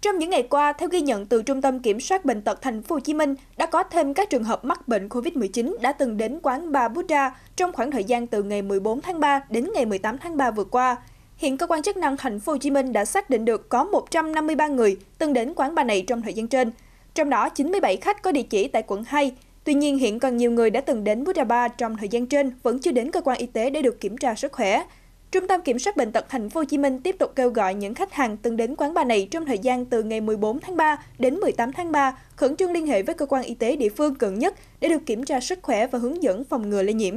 Trong những ngày qua, theo ghi nhận từ Trung tâm Kiểm soát bệnh tật Thành phố Hồ Chí Minh, đã có thêm các trường hợp mắc bệnh COVID-19 đã từng đến quán Ba Buddha trong khoảng thời gian từ ngày 14 tháng 3 đến ngày 18 tháng 3 vừa qua. Hiện cơ quan chức năng Thành phố Hồ Chí Minh đã xác định được có 153 người từng đến quán bar này trong thời gian trên. Trong đó 97 khách có địa chỉ tại quận 2. Tuy nhiên hiện còn nhiều người đã từng đến Buddha ba trong thời gian trên vẫn chưa đến cơ quan y tế để được kiểm tra sức khỏe. Trung tâm Kiểm soát Bệnh tật Thành phố Hồ Chí Minh tiếp tục kêu gọi những khách hàng từng đến quán bar này trong thời gian từ ngày 14 tháng 3 đến 18 tháng 3 khẩn trương liên hệ với cơ quan y tế địa phương gần nhất để được kiểm tra sức khỏe và hướng dẫn phòng ngừa lây nhiễm.